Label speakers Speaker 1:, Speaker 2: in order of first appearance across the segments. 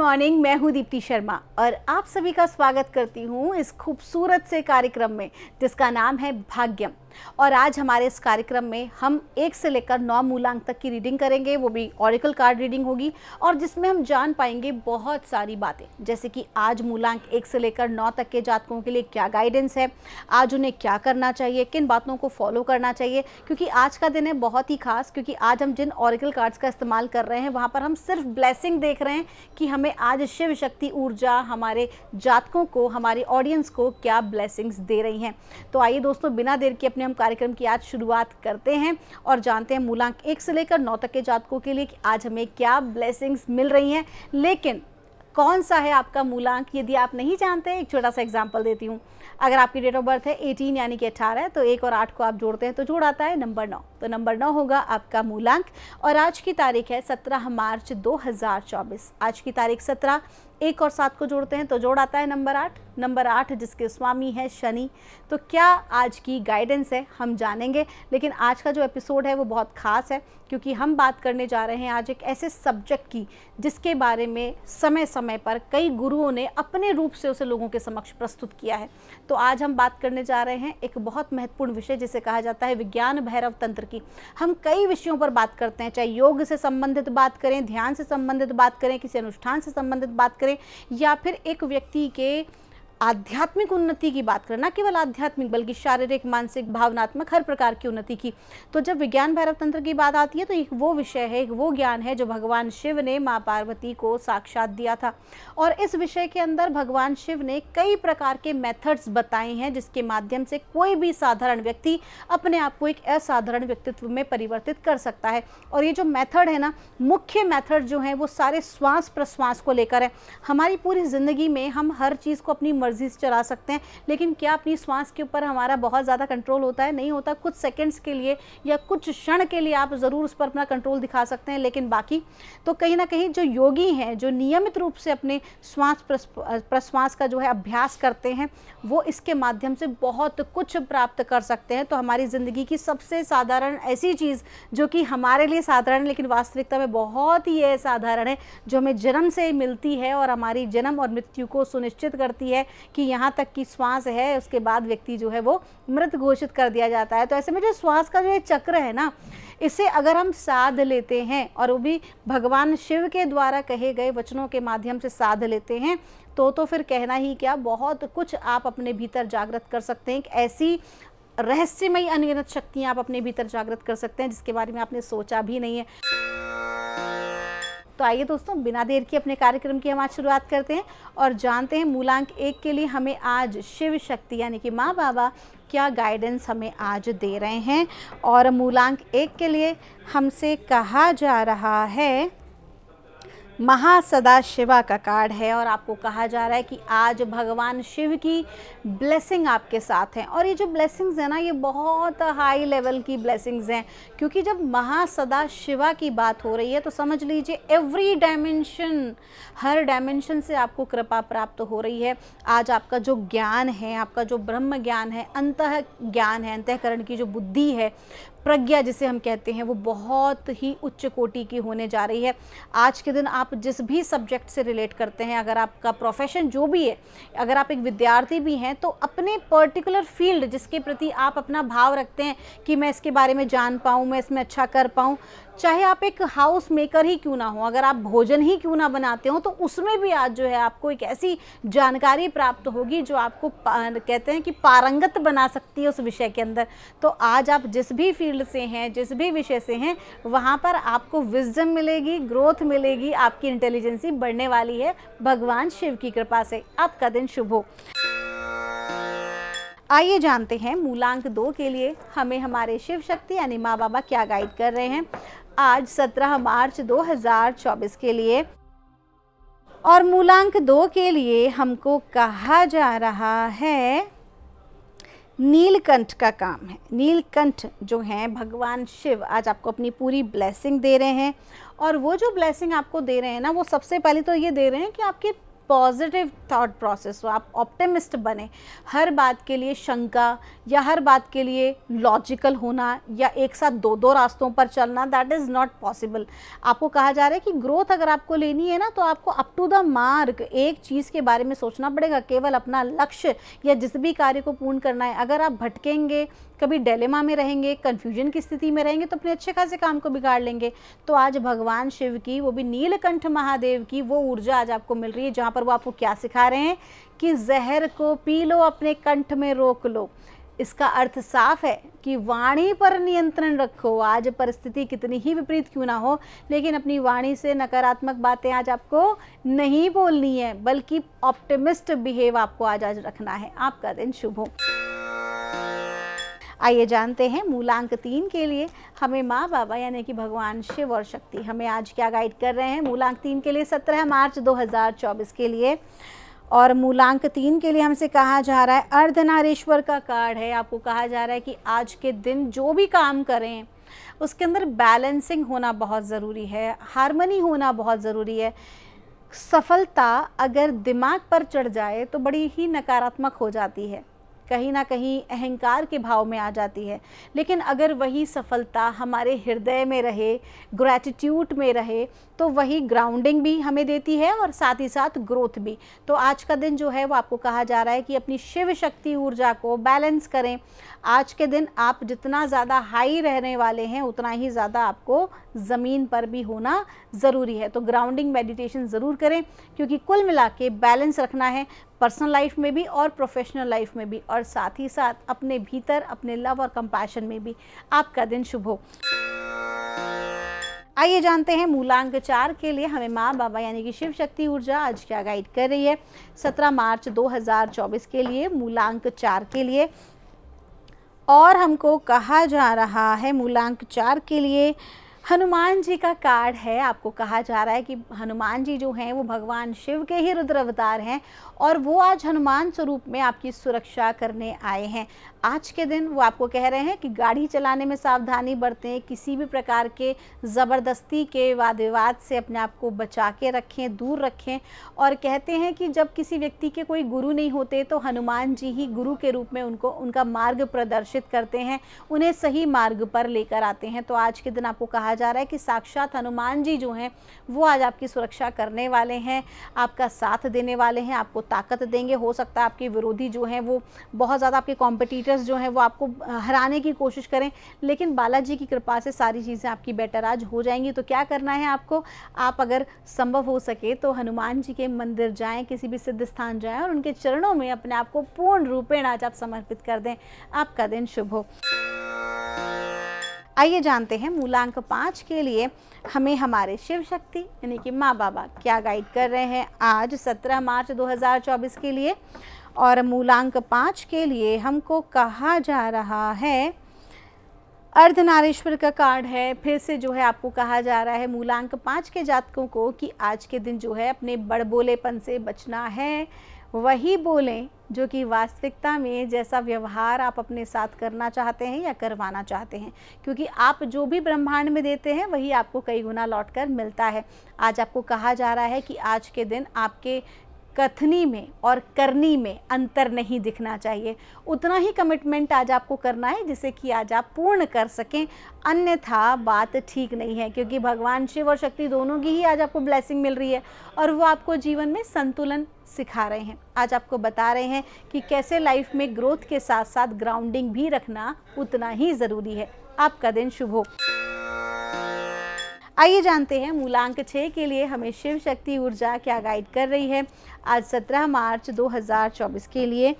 Speaker 1: morning मैं हूं दीप्ति शर्मा और आप सभी का स्वागत करती हूं इस खूबसूरत से कार्यक्रम में जिसका नाम है भाग्यम और आज हमारे इस कार्यक्रम में हम एक से लेकर नौ मूलांक तक की रीडिंग करेंगे वो भी ऑरिकल कार्ड रीडिंग होगी और जिसमें हम जान पाएंगे बहुत सारी बातें जैसे कि आज मूलांक एक से लेकर नौ तक के जातकों के लिए क्या गाइडेंस है आज उन्हें क्या करना चाहिए किन बातों को फॉलो करना चाहिए क्योंकि आज का दिन है बहुत ही खास क्योंकि आज हम जिन ऑरिकल कार्ड्स का इस्तेमाल कर रहे हैं वहाँ पर हम सिर्फ ब्लैसिंग देख रहे हैं कि हमें आज शिव शक्ति ऊर्जा हमारे जातकों को हमारे ऑडियंस को क्या ब्लैसिंग्स दे रही हैं तो आइए दोस्तों बिना देर के अपने अपने हम कार्यक्रम की आज शुरुआत करते हैं और जानते हैं मूलांक एक से लेकर नौ तक के जातकों के लिए कि आज हमें क्या ब्लेसिंग्स मिल रही हैं लेकिन कौन सा है आपका मूलांक यदि आप नहीं जानते एक छोटा सा एग्जाम्पल देती हूँ अगर आपकी डेट ऑफ बर्थ है एटीन यानी कि अट्ठारह तो एक और आठ को आप जोड़ते हैं तो जोड़ आता है नंबर नौ तो नंबर नौ होगा आपका मूलांक और आज की तारीख है सत्रह मार्च 2024 आज की तारीख सत्रह एक और सात को जोड़ते हैं तो जोड़ आता है नंबर आठ नंबर आठ जिसके स्वामी है शनि तो क्या आज की गाइडेंस है हम जानेंगे लेकिन आज का जो एपिसोड है वो बहुत ख़ास है क्योंकि हम बात करने जा रहे हैं आज एक ऐसे सब्जेक्ट की जिसके बारे में समय समय पर कई गुरुओं ने अपने रूप से उसे लोगों के समक्ष प्रस्तुत किया है तो आज हम बात करने जा रहे हैं एक बहुत महत्वपूर्ण विषय जिसे कहा जाता है विज्ञान भैरव तंत्र की हम कई विषयों पर बात करते हैं चाहे योग से संबंधित बात करें ध्यान से संबंधित बात करें किसी अनुष्ठान से संबंधित बात करें करें या फिर एक व्यक्ति के आध्यात्मिक उन्नति की बात करें ना केवल आध्यात्मिक बल्कि शारीरिक मानसिक भावनात्मक हर प्रकार की उन्नति की तो जब विज्ञान भैरव तंत्र की बात आती है तो एक वो विषय है एक वो ज्ञान है जो भगवान शिव ने माँ पार्वती को साक्षात दिया था और इस विषय के अंदर भगवान शिव ने कई प्रकार के मेथड्स बताए हैं जिसके माध्यम से कोई भी साधारण व्यक्ति अपने आप को एक असाधारण व्यक्तित्व में परिवर्तित कर सकता है और ये जो मेथड है ना मुख्य मेथड जो है वो सारे श्वास प्रश्वास को लेकर है हमारी पूरी ज़िंदगी में हम हर चीज़ को अपनी मर्ज़ी से चला सकते हैं लेकिन क्या अपनी श्वास के ऊपर हमारा बहुत ज़्यादा कंट्रोल होता है नहीं होता कुछ सेकेंड्स के लिए या कुछ क्षण के लिए आप ज़रूर उस पर अपना कंट्रोल दिखा सकते हैं लेकिन बाकी तो कहीं ना कहीं जो योगी हैं जो नियमित रूप से अपने श्वास प्रश्वास का जो है अभ्यास करते हैं वो इसके माध्यम से बहुत कुछ प्राप्त कर सकते हैं तो हमारी ज़िंदगी की सबसे साधारण ऐसी चीज़ जो कि हमारे लिए साधारण लेकिन वास्तविकता में बहुत ही असाधारण है जो हमें जन्म से मिलती है और हमारी जन्म और मृत्यु को सुनिश्चित करती है कि यहाँ तक कि श्वास है उसके बाद व्यक्ति जो है वो मृत घोषित कर दिया जाता है तो ऐसे में जो श्वास का जो ये चक्र है ना इसे अगर हम साध लेते हैं और वो भी भगवान शिव के द्वारा कहे गए वचनों के माध्यम से साध लेते हैं तो तो फिर कहना ही क्या बहुत कुछ आप अपने भीतर जागृत कर सकते हैं एक ऐसी रहस्यमयी अनगिनत शक्तियाँ आप अपने भीतर जागृत कर सकते हैं जिसके बारे में आपने सोचा भी नहीं है तो आइए दोस्तों बिना देर के अपने कार्यक्रम की हम आज शुरुआत करते हैं और जानते हैं मूलांक एक के लिए हमें आज शिव शक्ति यानी कि माँ बाबा क्या गाइडेंस हमें आज दे रहे हैं और मूलांक एक के लिए हमसे कहा जा रहा है महासदा शिवा का कार्ड है और आपको कहा जा रहा है कि आज भगवान शिव की ब्लेसिंग आपके साथ हैं और ये जो ब्लेसिंग्स हैं ना ये बहुत हाई लेवल की ब्लेसिंग्स हैं क्योंकि जब महासदा शिवा की बात हो रही है तो समझ लीजिए एवरी डायमेंशन हर डायमेंशन से आपको कृपा प्राप्त हो रही है आज आपका जो ज्ञान है आपका जो ब्रह्म ज्ञान है अंत ज्ञान है अंतकरण की जो बुद्धि है प्रज्ञा जिसे हम कहते हैं वो बहुत ही उच्च कोटि की होने जा रही है आज के दिन आप जिस भी सब्जेक्ट से रिलेट करते हैं अगर आपका प्रोफेशन जो भी है अगर आप एक विद्यार्थी भी हैं तो अपने पर्टिकुलर फील्ड जिसके प्रति आप अपना भाव रखते हैं कि मैं इसके बारे में जान पाऊँ मैं इसमें अच्छा कर पाऊँ चाहे आप एक हाउस मेकर ही क्यों ना हो अगर आप भोजन ही क्यों ना बनाते हो तो उसमें भी आज जो है आपको एक ऐसी जानकारी प्राप्त होगी जो आपको कहते हैं कि पारंगत बना सकती है उस विषय के अंदर तो आज आप जिस भी फील्ड से हैं जिस भी विषय से हैं वहाँ पर आपको विजडम मिलेगी ग्रोथ मिलेगी आपकी इंटेलिजेंसी बढ़ने वाली है भगवान शिव की कृपा से आपका दिन शुभ हो आइए जानते हैं मूलांक दो के लिए हमें हमारे शिव शक्ति यानी माँ बाबा क्या गाइड कर रहे हैं आज 17 मार्च 2024 के लिए और मूलांक दो के लिए हमको कहा जा रहा है नीलकंठ का काम है नीलकंठ जो हैं भगवान शिव आज आपको अपनी पूरी ब्लेसिंग दे रहे हैं और वो जो ब्लेसिंग आपको दे रहे हैं ना वो सबसे पहले तो ये दे रहे हैं कि आपके पॉजिटिव थॉट प्रोसेस हो आप ऑप्टिमिस्ट बने हर बात के लिए शंका या हर बात के लिए लॉजिकल होना या एक साथ दो दो रास्तों पर चलना दैट इज़ नॉट पॉसिबल आपको कहा जा रहा है कि ग्रोथ अगर आपको लेनी है ना तो आपको अप टू द मार्क एक चीज़ के बारे में सोचना पड़ेगा केवल अपना लक्ष्य या जिस भी कार्य को पूर्ण करना है अगर आप भटकेंगे कभी डेलेमा में रहेंगे कन्फ्यूजन की स्थिति में रहेंगे तो अपने अच्छे खासे काम को बिगाड़ लेंगे तो आज भगवान शिव की वो भी नीलकंठ महादेव की वो ऊर्जा आज आपको मिल रही है जहाँ पर पर वो आपको क्या सिखा रहे हैं कि जहर को पी लो अपने कंठ में रोक लो इसका अर्थ साफ है कि वाणी पर नियंत्रण रखो आज परिस्थिति कितनी ही विपरीत क्यों ना हो लेकिन अपनी वाणी से नकारात्मक बातें आज आपको नहीं बोलनी है बल्कि ऑप्टिमिस्ट बिहेव आपको आज आज रखना है आपका दिन शुभ हो आइए जानते हैं मूलांक तीन के लिए हमें माँ बाबा यानी कि भगवान शिव और शक्ति हमें आज क्या गाइड कर रहे हैं मूलांक तीन के लिए सत्रह मार्च चौबीस के लिए और मूलांक तीन के लिए हमसे कहा जा रहा है अर्धनारेश्वर का कार्ड है आपको कहा जा रहा है कि आज के दिन जो भी काम करें उसके अंदर बैलेंसिंग होना बहुत ज़रूरी है हारमनी होना बहुत ज़रूरी है सफलता अगर दिमाग पर चढ़ जाए तो बड़ी ही नकारात्मक हो जाती है कहीं ना कहीं अहंकार के भाव में आ जाती है लेकिन अगर वही सफलता हमारे हृदय में रहे ग्रैटिट्यूड में रहे तो वही ग्राउंडिंग भी हमें देती है और साथ ही साथ ग्रोथ भी तो आज का दिन जो है वो आपको कहा जा रहा है कि अपनी शिव शक्ति ऊर्जा को बैलेंस करें आज के दिन आप जितना ज़्यादा हाई रहने वाले हैं उतना ही ज़्यादा आपको ज़मीन पर भी होना ज़रूरी है तो ग्राउंडिंग मेडिटेशन ज़रूर करें क्योंकि कुल मिला के बैलेंस रखना है पर्सनल लाइफ में भी और प्रोफेशनल लाइफ में भी और साथ ही साथ अपने भीतर अपने लव और कंपैशन में भी आपका दिन शुभ हो आइए जानते हैं मूलांक चार के लिए हमें माँ बाबा यानी कि शिव शक्ति ऊर्जा आज क्या गाइड कर रही है 17 मार्च 2024 के लिए मूलांक चार के लिए और हमको कहा जा रहा है मूलांक चार के लिए हनुमान जी का कार्ड है आपको कहा जा रहा है कि हनुमान जी जो हैं वो भगवान शिव के ही रुद्र अवतार हैं और वो आज हनुमान स्वरूप में आपकी सुरक्षा करने आए हैं आज के दिन वो आपको कह रहे हैं कि गाड़ी चलाने में सावधानी बरतें किसी भी प्रकार के ज़बरदस्ती के वाद विवाद से अपने आप को बचा के रखें दूर रखें और कहते हैं कि जब किसी व्यक्ति के कोई गुरु नहीं होते तो हनुमान जी ही गुरु के रूप में उनको उनका मार्ग प्रदर्शित करते हैं उन्हें सही मार्ग पर लेकर आते हैं तो आज के दिन आपको कहा कहा जा रहा है कि साक्षात हनुमान जी जो हैं वो आज आपकी सुरक्षा करने वाले हैं आपका साथ देने वाले हैं आपको ताकत देंगे हो सकता है आपके विरोधी जो हैं वो बहुत ज़्यादा आपके कॉम्पिटिटर्स जो हैं वो आपको हराने की कोशिश करें लेकिन बालाजी की कृपा से सारी चीज़ें आपकी बेटर आज हो जाएंगी तो क्या करना है आपको आप अगर संभव हो सके तो हनुमान जी के मंदिर जाएँ किसी भी सिद्ध स्थान जाएँ और उनके चरणों में अपने आप को पूर्ण रूपेण आज आप समर्पित कर दें आपका दिन शुभ हो आइए जानते हैं मूलांक पाँच के लिए हमें हमारे शिव शक्ति यानी कि माँ बाबा क्या गाइड कर रहे हैं आज 17 मार्च 2024 के लिए और मूलांक पाँच के लिए हमको कहा जा रहा है अर्धनारेश्वर का कार्ड है फिर से जो है आपको कहा जा रहा है मूलांक पाँच के जातकों को कि आज के दिन जो है अपने बड़बोलेपन से बचना है वही बोलें जो कि वास्तविकता में जैसा व्यवहार आप अपने साथ करना चाहते हैं या करवाना चाहते हैं क्योंकि आप जो भी ब्रह्मांड में देते हैं वही आपको कई गुना लौट कर मिलता है आज आपको कहा जा रहा है कि आज के दिन आपके कथनी में और करनी में अंतर नहीं दिखना चाहिए उतना ही कमिटमेंट आज आपको करना है जिसे कि आज आप पूर्ण कर सकें अन्यथा बात ठीक नहीं है क्योंकि भगवान शिव और शक्ति दोनों की ही आज आपको ब्लेसिंग मिल रही है और वो आपको जीवन में संतुलन सिखा रहे हैं आज आपको बता रहे हैं कि कैसे लाइफ में ग्रोथ के साथ साथ ग्राउंडिंग भी रखना उतना ही ज़रूरी है आपका दिन शुभ हो आइए जानते हैं मूलांक छः के लिए हमें शिव शक्ति ऊर्जा क्या गाइड कर रही है आज 17 मार्च 2024 के लिए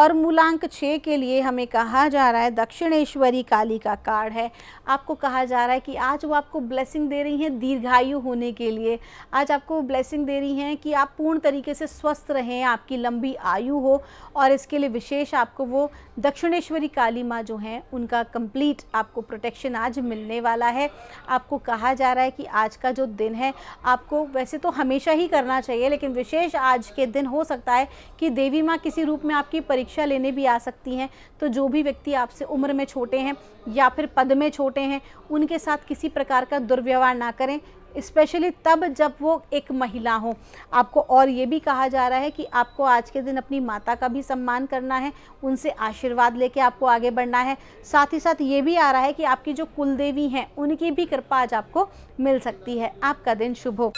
Speaker 1: और मूलांक छः के लिए हमें कहा जा रहा है दक्षिणेश्वरी काली का कार्ड है आपको कहा जा रहा है कि आज वो आपको ब्लेसिंग दे रही हैं दीर्घायु होने के लिए आज आपको ब्लेसिंग दे रही हैं कि आप पूर्ण तरीके से स्वस्थ रहें आपकी लंबी आयु हो और इसके लिए विशेष आपको वो दक्षिणेश्वरी काली माँ जो हैं उनका कंप्लीट आपको प्रोटेक्शन आज मिलने वाला है आपको कहा जा रहा है कि आज का जो दिन है आपको वैसे तो हमेशा ही करना चाहिए लेकिन विशेष आज के दिन हो सकता है कि देवी माँ किसी रूप में आपकी परीक्षा लेने भी आ सकती हैं तो जो भी व्यक्ति आपसे उम्र में छोटे हैं या फिर पद में छोटे हैं उनके साथ किसी प्रकार का दुर्व्यवहार ना करें स्पेशली तब जब वो एक महिला हो आपको और ये भी कहा जा रहा है कि आपको आज के दिन अपनी माता का भी सम्मान करना है उनसे आशीर्वाद लेके आपको आगे बढ़ना है साथ ही साथ ये भी आ रहा है कि आपकी जो कुलदेवी हैं उनकी भी कृपा आज आपको मिल सकती है आपका दिन शुभ हो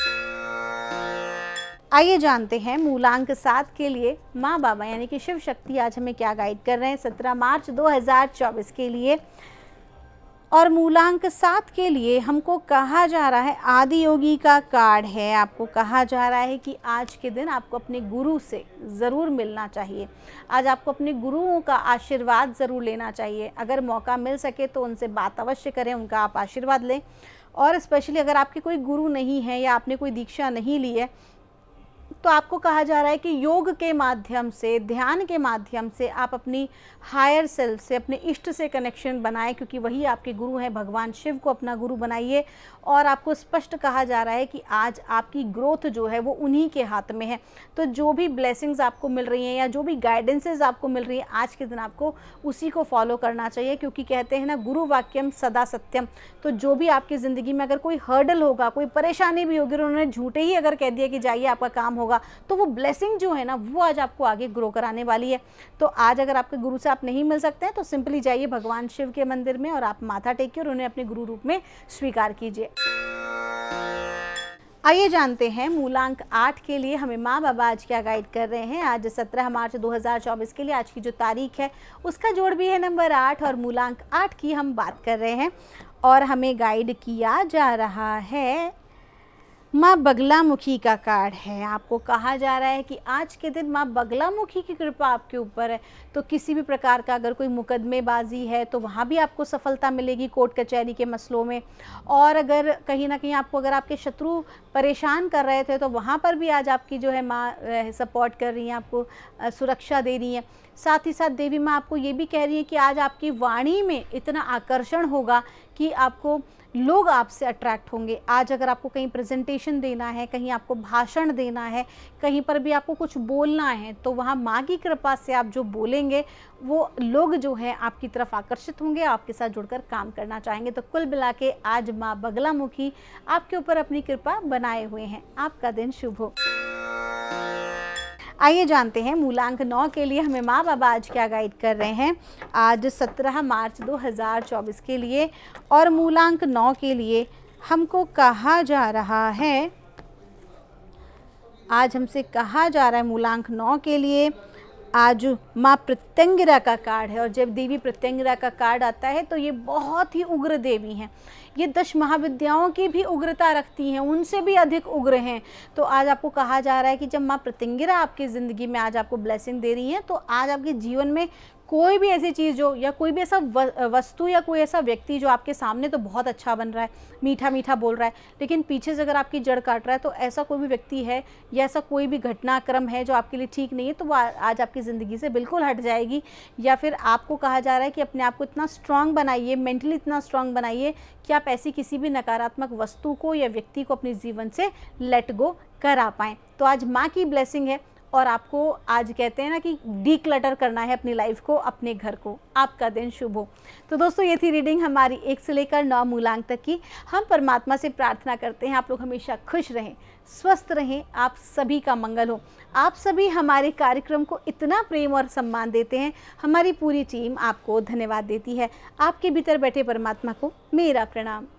Speaker 1: आइए जानते हैं मूलांक सात के लिए माँ बाबा यानी कि शिव शक्ति आज हमें क्या गाइड कर रहे हैं सत्रह मार्च 2024 के लिए और मूलांक सात के लिए हमको कहा जा रहा है आदि योगी का कार्ड है आपको कहा जा रहा है कि आज के दिन आपको अपने गुरु से ज़रूर मिलना चाहिए आज आपको अपने गुरुओं का आशीर्वाद ज़रूर लेना चाहिए अगर मौका मिल सके तो उनसे बात अवश्य करें उनका आप आशीर्वाद लें और स्पेशली अगर आपके कोई गुरु नहीं है या आपने कोई दीक्षा नहीं ली है तो आपको कहा जा रहा है कि योग के माध्यम से ध्यान के माध्यम से आप अपनी हायर सेल्फ से अपने इष्ट से कनेक्शन बनाएं क्योंकि वही आपके गुरु हैं भगवान शिव को अपना गुरु बनाइए और आपको स्पष्ट कहा जा रहा है कि आज आपकी ग्रोथ जो है वो उन्हीं के हाथ में है तो जो भी ब्लेसिंग्स आपको मिल रही हैं या जो भी गाइडेंसेज आपको मिल रही हैं आज के दिन आपको उसी को फॉलो करना चाहिए क्योंकि कहते हैं ना गुरु वाक्यम सदा सत्यम तो जो भी आपकी ज़िंदगी में अगर कोई हर्डल होगा कोई परेशानी भी होगी उन्होंने झूठे ही अगर कह दिया कि जाइए आपका काम होगा होगा तो वो ब्लेसिंग जो है ना वो आज आपको आगे ग्रो कराने वाली है तो आज अगर आपके गुरु से आप नहीं मिल सकते हैं तो सिंपली जाइए भगवान शिव के मंदिर में और आप माथा टेकिए और उन्हें अपने गुरु रूप में स्वीकार कीजिए आइए जानते हैं मूलांक आठ के लिए हमें माँ बाबा आज क्या गाइड कर रहे हैं आज सत्रह मार्च 2024 के लिए आज की जो तारीख है उसका जोड़ भी है नंबर आठ और मूलांक आठ की हम बात कर रहे हैं और हमें गाइड किया जा रहा है माँ बगला मुखी का कार्ड है आपको कहा जा रहा है कि आज के दिन माँ बगला मुखी की कृपा आपके ऊपर है तो किसी भी प्रकार का अगर कोई मुकदमेबाजी है तो वहाँ भी आपको सफलता मिलेगी कोर्ट कचहरी के मसलों में और अगर कहीं ना कहीं आपको अगर आपके शत्रु परेशान कर रहे थे तो वहाँ पर भी आज आपकी जो है माँ सपोर्ट कर रही हैं आपको सुरक्षा दे रही हैं साथ ही साथ देवी माँ आपको ये भी कह रही हैं कि आज आपकी वाणी में इतना आकर्षण होगा कि आपको लोग आपसे अट्रैक्ट होंगे आज अगर आपको कहीं प्रेजेंटेशन देना है कहीं आपको भाषण देना है कहीं पर भी आपको कुछ बोलना है तो वहाँ माँ की कृपा से आप जो बोलेंगे वो लोग जो हैं आपकी तरफ आकर्षित होंगे आपके साथ जुड़कर काम करना चाहेंगे तो कुल मिला के आज माँ बगलामुखी आपके ऊपर अपनी कृपा बनाए हुए हैं आपका दिन शुभ हो आइए जानते हैं मूलांक नौ के लिए हमें माँ बाबा आज क्या गाइड कर रहे हैं आज 17 मार्च 2024 के लिए और मूलांक नौ के लिए हमको कहा जा रहा है आज हमसे कहा जा रहा है मूलांक नौ के लिए आज माँ प्रत्यंगिरा का कार्ड है और जब देवी प्रत्यंगिरा का कार्ड आता है तो ये बहुत ही उग्र देवी हैं ये दश महाविद्याओं की भी उग्रता रखती हैं उनसे भी अधिक उग्र हैं तो आज आपको कहा जा रहा है कि जब माँ प्रत्यंगिरा आपकी ज़िंदगी में आज आपको ब्लेसिंग दे रही हैं तो आज आपके जीवन में कोई भी ऐसी चीज़ जो या कोई भी ऐसा वस्तु या कोई ऐसा व्यक्ति जो आपके सामने तो बहुत अच्छा बन रहा है मीठा मीठा बोल रहा है लेकिन पीछे से अगर आपकी जड़ काट रहा है तो ऐसा कोई भी व्यक्ति है या ऐसा कोई भी घटनाक्रम है जो आपके लिए ठीक नहीं है तो वो आज आपकी ज़िंदगी से बिल्कुल हट जाएगी या फिर आपको कहा जा रहा है कि अपने आप को इतना स्ट्रांग बनाइए मेंटली इतना स्ट्रांग बनाइए कि आप ऐसी किसी भी नकारात्मक वस्तु को या व्यक्ति को अपने जीवन से लेट गो करा पाएँ तो आज माँ की ब्लेसिंग है और आपको आज कहते हैं ना कि डी क्लटर करना है अपनी लाइफ को अपने घर को आपका दिन शुभ हो तो दोस्तों ये थी रीडिंग हमारी एक से लेकर नौ मूलांक तक की हम परमात्मा से प्रार्थना करते हैं आप लोग हमेशा खुश रहें स्वस्थ रहें आप सभी का मंगल हो आप सभी हमारे कार्यक्रम को इतना प्रेम और सम्मान देते हैं हमारी पूरी टीम आपको धन्यवाद देती है आपके भीतर बैठे परमात्मा को मेरा प्रणाम